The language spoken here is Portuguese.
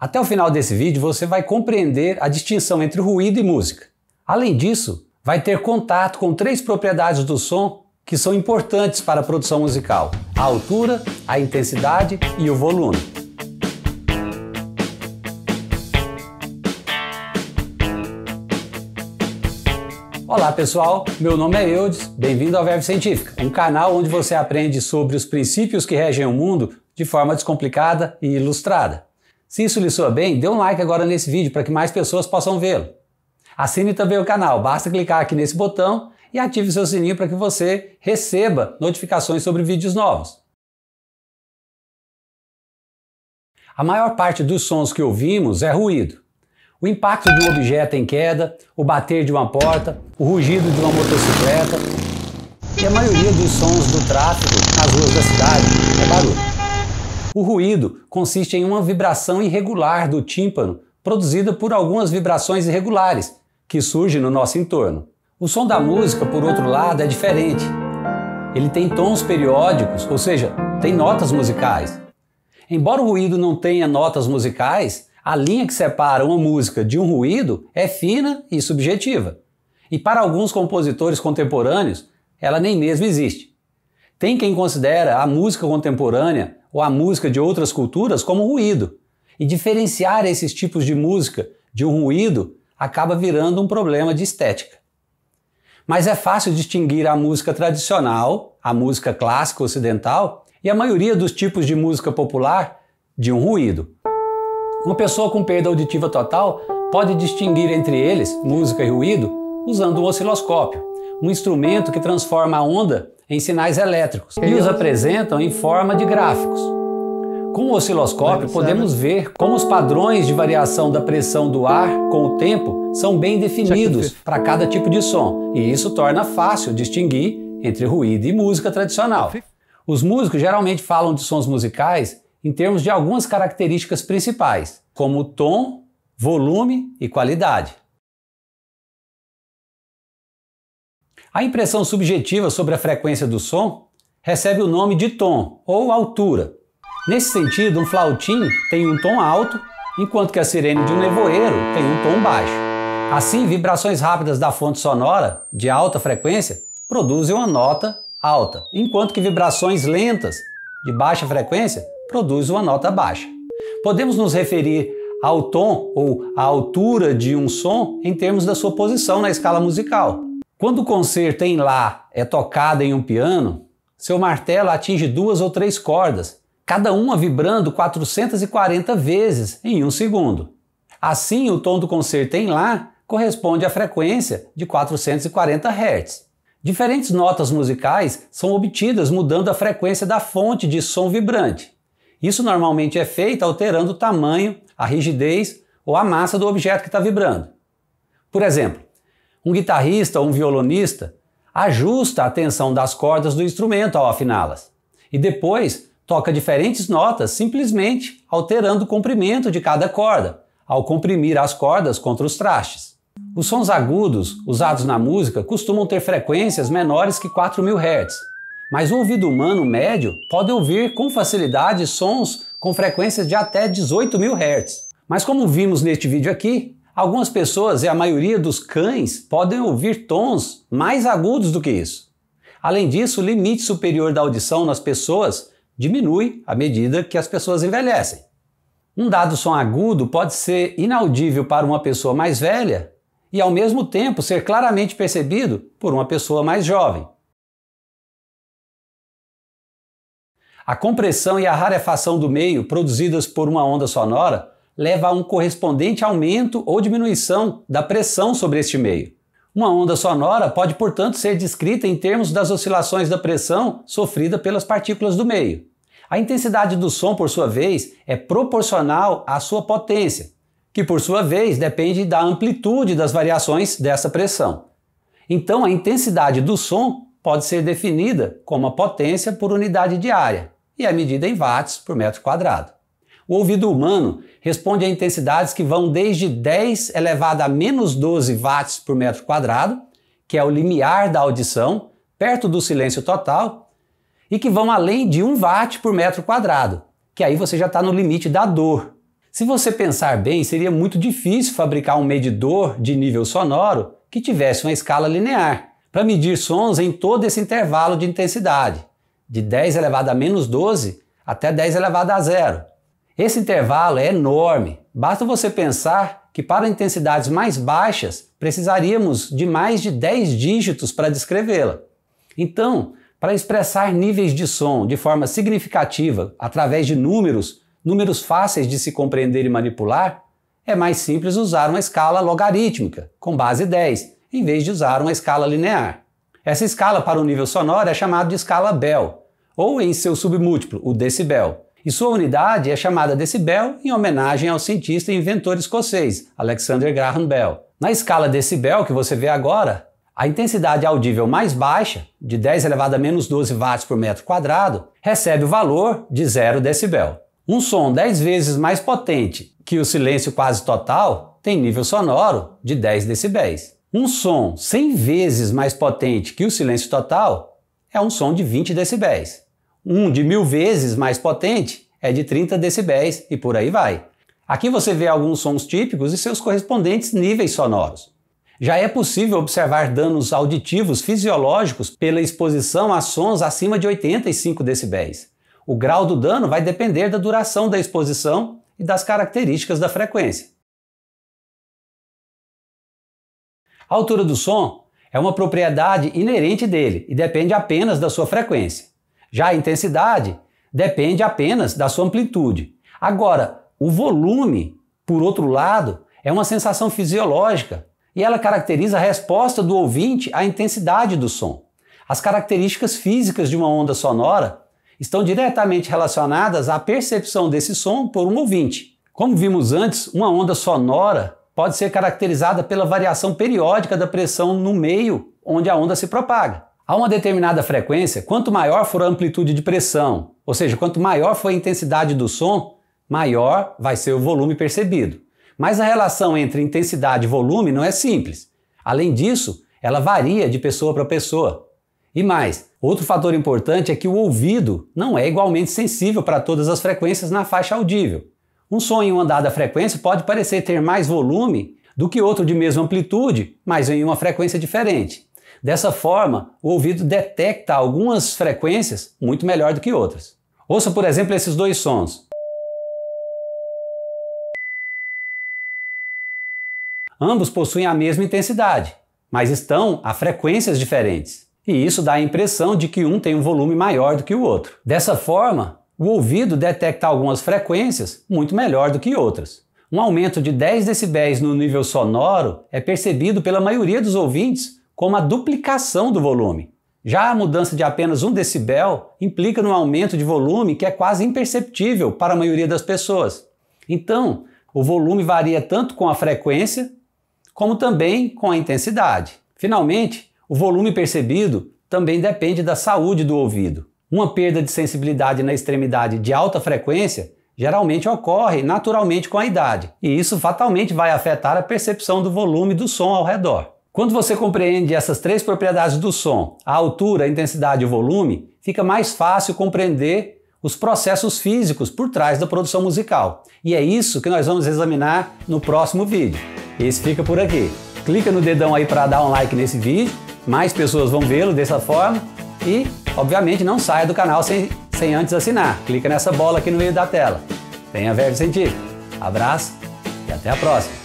Até o final desse vídeo você vai compreender a distinção entre ruído e música. Além disso, vai ter contato com três propriedades do som que são importantes para a produção musical: a altura, a intensidade e o volume. Olá pessoal, meu nome é Eudes, bem-vindo ao Verbo Científica, um canal onde você aprende sobre os princípios que regem o mundo de forma descomplicada e ilustrada. Se isso lhe soa bem, dê um like agora nesse vídeo para que mais pessoas possam vê-lo. Assine também o canal, basta clicar aqui nesse botão e ative seu sininho para que você receba notificações sobre vídeos novos. A maior parte dos sons que ouvimos é ruído. O impacto de um objeto em queda, o bater de uma porta, o rugido de uma motocicleta e a maioria dos sons do tráfego nas ruas da cidade é barulho. O ruído consiste em uma vibração irregular do tímpano produzida por algumas vibrações irregulares que surgem no nosso entorno. O som da música, por outro lado, é diferente. Ele tem tons periódicos, ou seja, tem notas musicais. Embora o ruído não tenha notas musicais, a linha que separa uma música de um ruído é fina e subjetiva. E para alguns compositores contemporâneos, ela nem mesmo existe. Tem quem considera a música contemporânea ou a música de outras culturas como ruído. E diferenciar esses tipos de música de um ruído acaba virando um problema de estética. Mas é fácil distinguir a música tradicional, a música clássica ocidental e a maioria dos tipos de música popular de um ruído. Uma pessoa com perda auditiva total pode distinguir entre eles, música e ruído, usando um osciloscópio um instrumento que transforma a onda em sinais elétricos e os apresentam em forma de gráficos. Com o osciloscópio, podemos ver como os padrões de variação da pressão do ar com o tempo são bem definidos para cada tipo de som, e isso torna fácil distinguir entre ruído e música tradicional. Os músicos geralmente falam de sons musicais em termos de algumas características principais, como tom, volume e qualidade. A impressão subjetiva sobre a frequência do som recebe o nome de tom ou altura. Nesse sentido, um flautim tem um tom alto, enquanto que a sirene de um nevoeiro tem um tom baixo. Assim, vibrações rápidas da fonte sonora, de alta frequência, produzem uma nota alta, enquanto que vibrações lentas, de baixa frequência, produzem uma nota baixa. Podemos nos referir ao tom ou à altura de um som em termos da sua posição na escala musical. Quando o concerto em Lá é tocado em um piano, seu martelo atinge duas ou três cordas, cada uma vibrando 440 vezes em um segundo. Assim, o tom do concerto em Lá corresponde à frequência de 440 Hz. Diferentes notas musicais são obtidas mudando a frequência da fonte de som vibrante. Isso normalmente é feito alterando o tamanho, a rigidez ou a massa do objeto que está vibrando. Por exemplo, um guitarrista ou um violonista ajusta a tensão das cordas do instrumento ao afiná-las e depois toca diferentes notas simplesmente alterando o comprimento de cada corda ao comprimir as cordas contra os trastes. Os sons agudos usados na música costumam ter frequências menores que 4000 Hz, mas o ouvido humano médio pode ouvir com facilidade sons com frequências de até 18.000 Hz. Mas como vimos neste vídeo aqui, Algumas pessoas e a maioria dos cães podem ouvir tons mais agudos do que isso. Além disso, o limite superior da audição nas pessoas diminui à medida que as pessoas envelhecem. Um dado som agudo pode ser inaudível para uma pessoa mais velha e, ao mesmo tempo, ser claramente percebido por uma pessoa mais jovem. A compressão e a rarefação do meio produzidas por uma onda sonora leva a um correspondente aumento ou diminuição da pressão sobre este meio. Uma onda sonora pode, portanto, ser descrita em termos das oscilações da pressão sofrida pelas partículas do meio. A intensidade do som, por sua vez, é proporcional à sua potência, que, por sua vez, depende da amplitude das variações dessa pressão. Então, a intensidade do som pode ser definida como a potência por unidade de área, e é medida em watts por metro quadrado. O ouvido humano responde a intensidades que vão desde 10 elevado a menos 12 watts por metro quadrado, que é o limiar da audição, perto do silêncio total, e que vão além de 1 watt por metro quadrado, que aí você já está no limite da dor. Se você pensar bem, seria muito difícil fabricar um medidor de nível sonoro que tivesse uma escala linear, para medir sons em todo esse intervalo de intensidade, de 10 elevado a menos 12 até 10 elevado a zero. Esse intervalo é enorme. Basta você pensar que para intensidades mais baixas precisaríamos de mais de 10 dígitos para descrevê-la. Então, para expressar níveis de som de forma significativa através de números, números fáceis de se compreender e manipular, é mais simples usar uma escala logarítmica, com base 10, em vez de usar uma escala linear. Essa escala para o nível sonoro é chamada de escala Bell, ou em seu submúltiplo, o decibel e sua unidade é chamada decibel em homenagem ao cientista e inventor escocês Alexander Graham Bell. Na escala decibel que você vê agora, a intensidade audível mais baixa, de 10 elevado a menos 12 watts por metro quadrado, recebe o valor de 0 decibel. Um som 10 vezes mais potente que o silêncio quase total tem nível sonoro de 10 decibéis. Um som 100 vezes mais potente que o silêncio total é um som de 20 decibéis. Um de mil vezes mais potente é de 30 decibéis e por aí vai. Aqui você vê alguns sons típicos e seus correspondentes níveis sonoros. Já é possível observar danos auditivos fisiológicos pela exposição a sons acima de 85 decibéis. O grau do dano vai depender da duração da exposição e das características da frequência. A altura do som é uma propriedade inerente dele e depende apenas da sua frequência. Já a intensidade depende apenas da sua amplitude. Agora, o volume, por outro lado, é uma sensação fisiológica e ela caracteriza a resposta do ouvinte à intensidade do som. As características físicas de uma onda sonora estão diretamente relacionadas à percepção desse som por um ouvinte. Como vimos antes, uma onda sonora pode ser caracterizada pela variação periódica da pressão no meio onde a onda se propaga. A uma determinada frequência, quanto maior for a amplitude de pressão, ou seja, quanto maior for a intensidade do som, maior vai ser o volume percebido. Mas a relação entre intensidade e volume não é simples. Além disso, ela varia de pessoa para pessoa. E mais, outro fator importante é que o ouvido não é igualmente sensível para todas as frequências na faixa audível. Um som em uma dada frequência pode parecer ter mais volume do que outro de mesma amplitude, mas em uma frequência diferente. Dessa forma, o ouvido detecta algumas frequências muito melhor do que outras. Ouça, por exemplo, esses dois sons. Ambos possuem a mesma intensidade, mas estão a frequências diferentes. E isso dá a impressão de que um tem um volume maior do que o outro. Dessa forma, o ouvido detecta algumas frequências muito melhor do que outras. Um aumento de 10 decibéis no nível sonoro é percebido pela maioria dos ouvintes como a duplicação do volume. Já a mudança de apenas um decibel implica num aumento de volume que é quase imperceptível para a maioria das pessoas. Então, o volume varia tanto com a frequência, como também com a intensidade. Finalmente, o volume percebido também depende da saúde do ouvido. Uma perda de sensibilidade na extremidade de alta frequência geralmente ocorre naturalmente com a idade, e isso fatalmente vai afetar a percepção do volume do som ao redor. Quando você compreende essas três propriedades do som, a altura, a intensidade e o volume, fica mais fácil compreender os processos físicos por trás da produção musical. E é isso que nós vamos examinar no próximo vídeo. Esse fica por aqui. Clica no dedão aí para dar um like nesse vídeo, mais pessoas vão vê-lo dessa forma e, obviamente, não saia do canal sem, sem antes assinar. Clica nessa bola aqui no meio da tela. Tenha verbo sentido. Abraço e até a próxima.